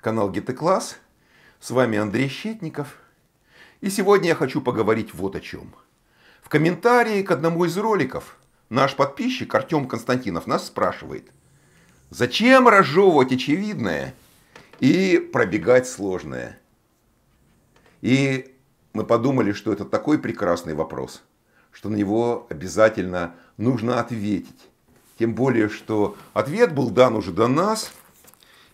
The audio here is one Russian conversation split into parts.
канал Гитекласс. С вами Андрей Щетников. И сегодня я хочу поговорить вот о чем. В комментарии к одному из роликов наш подписчик Артем Константинов нас спрашивает, зачем разжевывать очевидное и пробегать сложное? И мы подумали, что это такой прекрасный вопрос, что на него обязательно нужно ответить. Тем более, что ответ был дан уже до нас –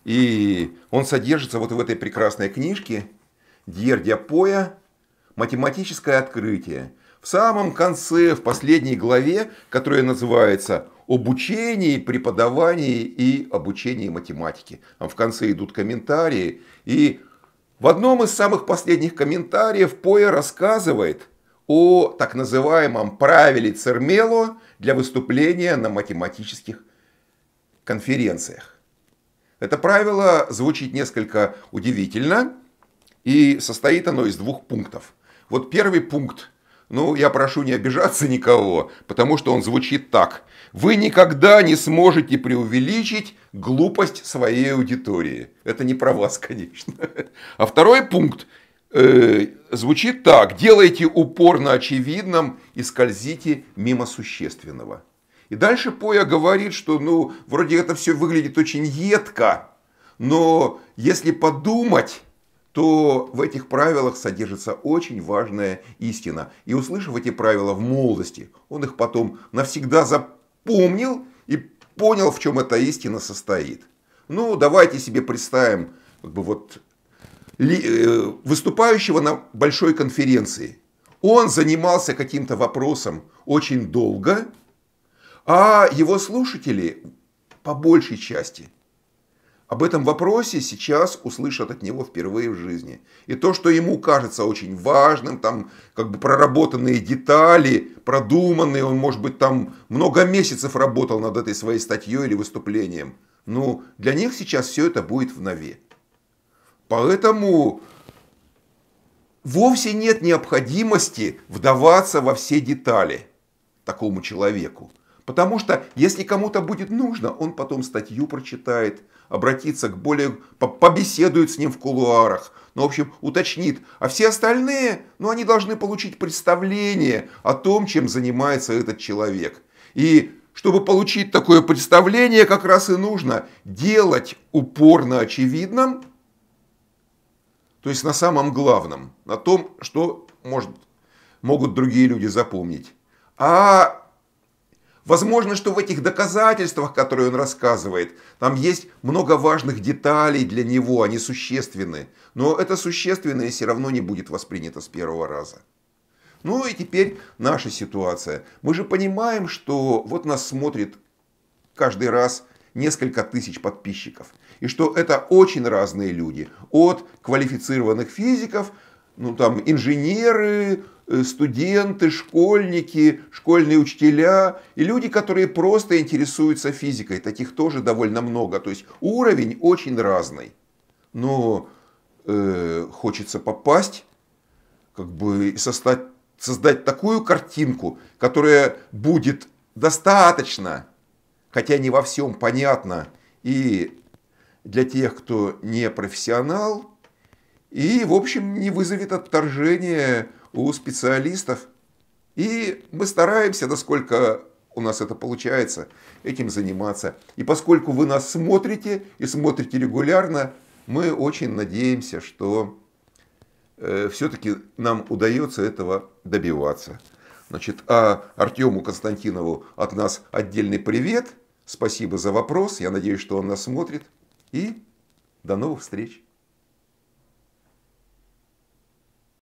и он содержится вот в этой прекрасной книжке Дьер Дяпоя «Математическое открытие». В самом конце, в последней главе, которая называется «Обучение, преподавание и обучение математики». Там в конце идут комментарии. И в одном из самых последних комментариев Поя рассказывает о так называемом правиле Цермело для выступления на математических конференциях. Это правило звучит несколько удивительно, и состоит оно из двух пунктов. Вот первый пункт, ну, я прошу не обижаться никого, потому что он звучит так. Вы никогда не сможете преувеличить глупость своей аудитории. Это не про вас, конечно. А второй пункт э, звучит так. Делайте упор на очевидном и скользите мимо существенного. И дальше Поя говорит, что ну, вроде это все выглядит очень едко, но если подумать, то в этих правилах содержится очень важная истина. И услышав эти правила в молодости, он их потом навсегда запомнил и понял, в чем эта истина состоит. Ну, давайте себе представим как бы вот, э, выступающего на большой конференции. Он занимался каким-то вопросом очень долго, а его слушатели, по большей части, об этом вопросе сейчас услышат от него впервые в жизни. И то, что ему кажется очень важным, там как бы проработанные детали, продуманные, он, может быть, там много месяцев работал над этой своей статьей или выступлением. Ну, для них сейчас все это будет в нове. Поэтому вовсе нет необходимости вдаваться во все детали такому человеку. Потому что если кому-то будет нужно, он потом статью прочитает, обратится к более... побеседует с ним в кулуарах, ну, в общем, уточнит. А все остальные, ну, они должны получить представление о том, чем занимается этот человек. И чтобы получить такое представление, как раз и нужно делать упор на очевидном, то есть на самом главном, на том, что может, могут другие люди запомнить. А Возможно, что в этих доказательствах, которые он рассказывает, там есть много важных деталей для него, они существенны. Но это существенное все равно не будет воспринято с первого раза. Ну и теперь наша ситуация. Мы же понимаем, что вот нас смотрит каждый раз несколько тысяч подписчиков. И что это очень разные люди. От квалифицированных физиков, ну там инженеры, Э, студенты, школьники, школьные учителя и люди, которые просто интересуются физикой. Таких тоже довольно много. То есть уровень очень разный. Но э, хочется попасть, как бы создать, создать такую картинку, которая будет достаточно, хотя не во всем понятно, и для тех, кто не профессионал, и, в общем, не вызовет отторжения у специалистов. И мы стараемся, насколько у нас это получается, этим заниматься. И поскольку вы нас смотрите и смотрите регулярно, мы очень надеемся, что э, все-таки нам удается этого добиваться. Значит, а Артему Константинову от нас отдельный привет. Спасибо за вопрос. Я надеюсь, что он нас смотрит. И до новых встреч.